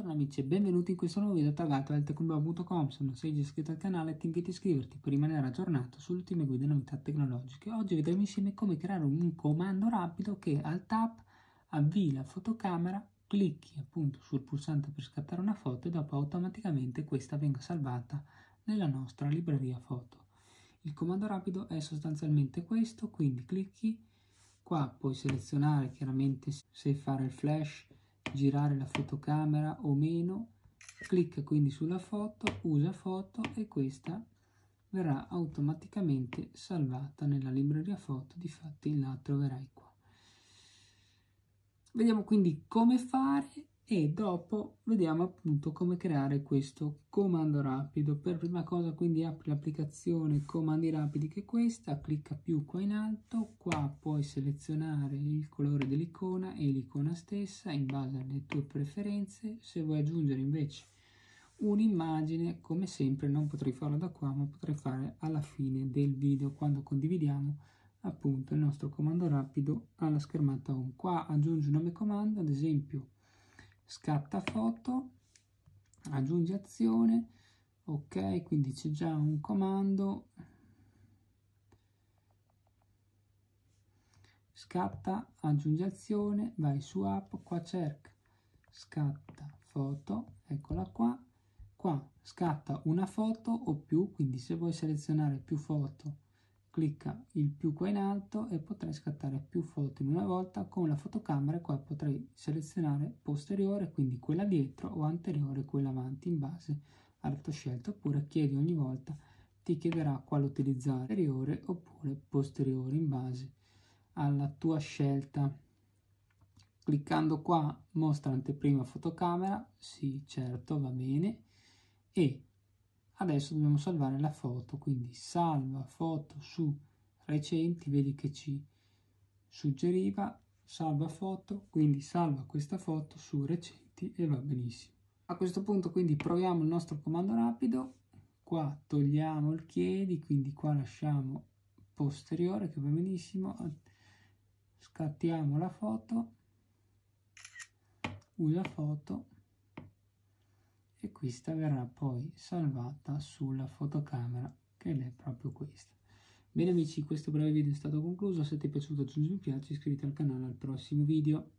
Buongiorno amici e benvenuti in questo nuovo video targato altecumba.com. Se non sei già iscritto al canale ti invito a iscriverti per rimanere aggiornato sulle ultime guide e novità tecnologiche. Oggi vedremo insieme come creare un comando rapido che al tap avvii la fotocamera, clicchi appunto sul pulsante per scattare una foto e dopo automaticamente questa venga salvata nella nostra libreria foto. Il comando rapido è sostanzialmente questo, quindi clicchi qua, puoi selezionare chiaramente se fare il flash girare la fotocamera o meno clicca quindi sulla foto usa foto e questa verrà automaticamente salvata nella libreria foto difatti la troverai qua vediamo quindi come fare e dopo vediamo appunto come creare questo comando rapido per prima cosa quindi apri l'applicazione comandi rapidi che è questa clicca più qua in alto qua puoi selezionare il colore dell'icona e l'icona stessa in base alle tue preferenze se vuoi aggiungere invece un'immagine come sempre non potrei farlo da qua ma potrei fare alla fine del video quando condividiamo appunto il nostro comando rapido alla schermata home qua aggiungi un nome comando ad esempio scatta foto, aggiungi azione, ok, quindi c'è già un comando, scatta, aggiungi azione, vai su app, qua cerca, scatta foto, eccola qua, qua scatta una foto o più, quindi se vuoi selezionare più foto, clicca il più qua in alto e potrai scattare più foto in una volta con la fotocamera qua potrai selezionare posteriore quindi quella dietro o anteriore quella avanti in base alla tua scelta oppure chiedi ogni volta ti chiederà quale utilizzare anteriore oppure posteriore in base alla tua scelta cliccando qua mostra anteprima fotocamera sì certo va bene e adesso dobbiamo salvare la foto quindi salva foto su recenti vedi che ci suggeriva salva foto quindi salva questa foto su recenti e va benissimo a questo punto quindi proviamo il nostro comando rapido qua togliamo il chiedi quindi qua lasciamo posteriore che va benissimo scattiamo la foto usa foto questa verrà poi salvata sulla fotocamera che è proprio questa. Bene amici, questo breve video è stato concluso, se ti è piaciuto aggiungi un piace, iscriviti al canale, al prossimo video.